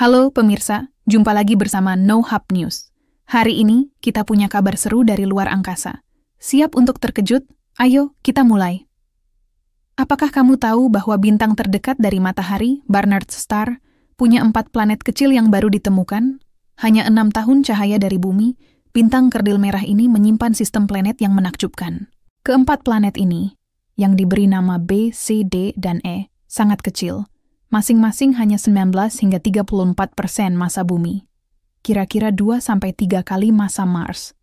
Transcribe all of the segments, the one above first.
Halo pemirsa, jumpa lagi bersama No Hub News. Hari ini kita punya kabar seru dari luar angkasa. Siap untuk terkejut? Ayo, kita mulai. Apakah kamu tahu bahwa bintang terdekat dari matahari, Barnard Star, punya empat planet kecil yang baru ditemukan? Hanya enam tahun cahaya dari bumi, bintang kerdil merah ini menyimpan sistem planet yang menakjubkan. Keempat planet ini, yang diberi nama B, C, D, dan E, sangat kecil, masing-masing hanya 19 hingga 34 persen masa bumi, kira-kira 2-3 kali masa Mars.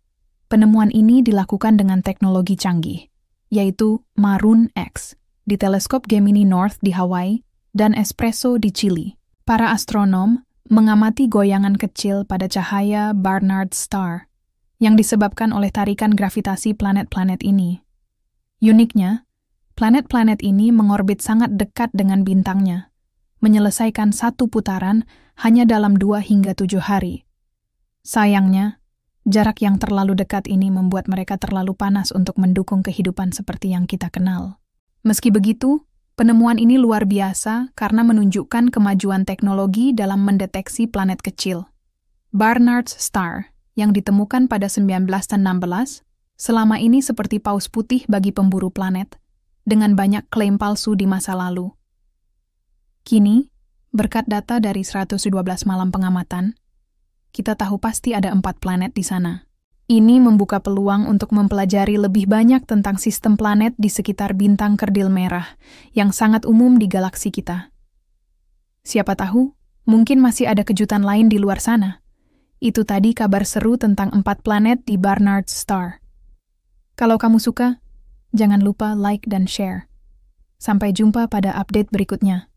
Penemuan ini dilakukan dengan teknologi canggih, yaitu Maroon X, di teleskop Gemini North di Hawaii dan Espresso di Chili. Para astronom mengamati goyangan kecil pada cahaya Barnard Star yang disebabkan oleh tarikan gravitasi planet-planet ini. Uniknya, planet-planet ini mengorbit sangat dekat dengan bintangnya, menyelesaikan satu putaran hanya dalam dua hingga tujuh hari. Sayangnya, jarak yang terlalu dekat ini membuat mereka terlalu panas untuk mendukung kehidupan seperti yang kita kenal. Meski begitu, penemuan ini luar biasa karena menunjukkan kemajuan teknologi dalam mendeteksi planet kecil. Barnard's Star, yang ditemukan pada 1916, selama ini seperti paus putih bagi pemburu planet, dengan banyak klaim palsu di masa lalu. Kini, berkat data dari 112 malam pengamatan, kita tahu pasti ada empat planet di sana. Ini membuka peluang untuk mempelajari lebih banyak tentang sistem planet di sekitar bintang kerdil merah yang sangat umum di galaksi kita. Siapa tahu, mungkin masih ada kejutan lain di luar sana. Itu tadi kabar seru tentang empat planet di Barnard's Star. Kalau kamu suka, jangan lupa like dan share. Sampai jumpa pada update berikutnya.